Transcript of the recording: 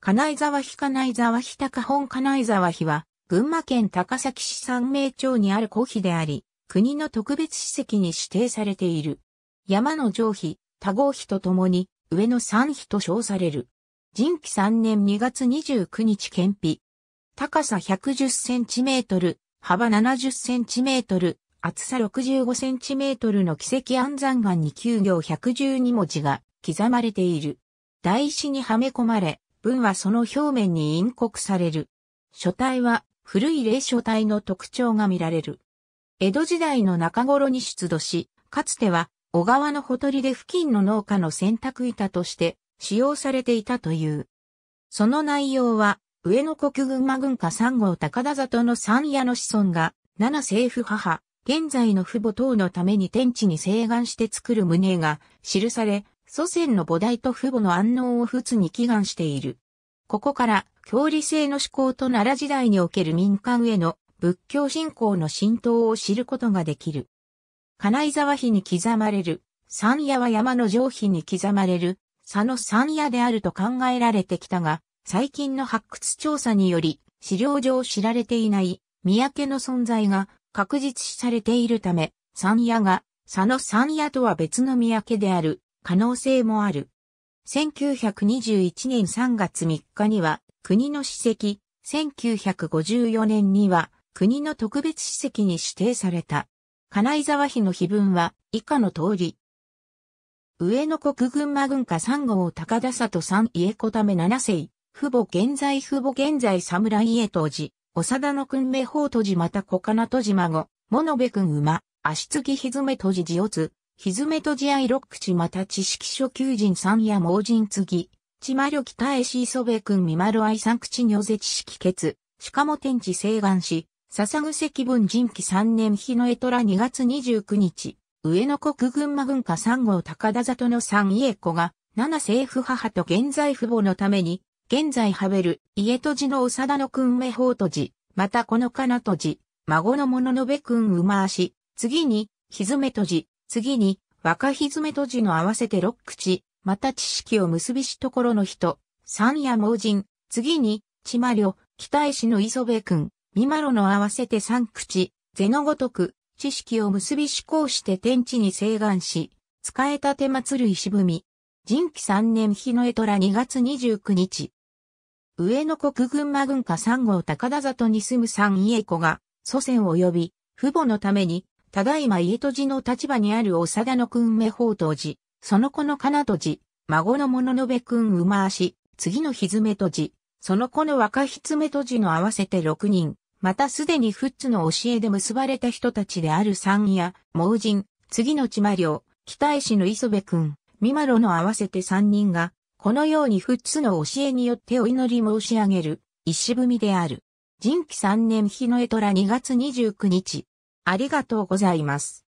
金井沢日金井沢日高本金井沢日は、群馬県高崎市三名町にある古碑であり、国の特別史跡に指定されている。山の上碑、多合碑とともに、上の三碑と称される。人気3年2月29日県碑。高さ110センチメートル、幅70センチメートル、厚さ65センチメートルの奇跡安山岩に9行112文字が刻まれている。台紙にはめ込まれ、文はその表面に陰刻される。書体は古い霊書体の特徴が見られる。江戸時代の中頃に出土し、かつては小川のほとりで付近の農家の洗濯板として使用されていたという。その内容は、上野国群馬軍家三号高田里の三屋の子孫が、七政府母、現在の父母等のために天地に請願して作る旨が記され、祖先の母大と父母の安納を仏に祈願している。ここから、教理性の思考と奈良時代における民間への仏教信仰の浸透を知ることができる。金井沢碑に刻まれる、山野は山の上碑に刻まれる、佐野山野であると考えられてきたが、最近の発掘調査により、資料上知られていない、三宅の存在が確実視されているため、山野が、佐野山野とは別の三宅である、可能性もある。1921年3月3日には国の史跡、1954年には国の特別史跡に指定された。金井沢碑の碑文は以下の通り。上野国群馬軍下3号高田里三家子ため7世、父母現在父母現在侍家当時、長田の君名法当時また小金戸島孫、物部君馬、足継ひずめ当時地をつ、ひずめとじあいろくちまた知識書求人さんや盲人継ぎ、ちまりょきたえしいそべくんみまるあいさんくちにょぜ知識けつ、しかも天地請願し、ささぐせ気分人気3年日のえとら2月29日、上野国群馬軍家3号高田里の三家子が、七政府母と現在父母のために、現在ハベル、家とじの長田のくんめほうとじ、またこのかなとじ、孫のもののべくん馬足、次に、ひずめとじ、次に、若ひずめとじの合わせて六口、また知識を結びしところの人、三夜盲人、次に、ちまりょ、北石の磯部君、みまろの合わせて三口、是のごとく、知識を結びこうして天地に請願し、使えた手祭る石踏み、人気三年日の絵虎2月29日。上野国群馬軍下三号高田里に住む三家子が、祖先及び、父母のために、ただいま家とじの立場にある長田の君目宝刀寺、その子の金戸と孫の物のべ君馬足、次のひずめとじ、その子の若ひつめとじの合わせて6人、またすでにフッの教えで結ばれた人たちである三夜、盲人、次の千馬領、北石の磯部君、三丸の合わせて3人が、このようにフッの教えによってお祈り申し上げる、石踏みである。人気三年日の絵虎2月29日。ありがとうございます。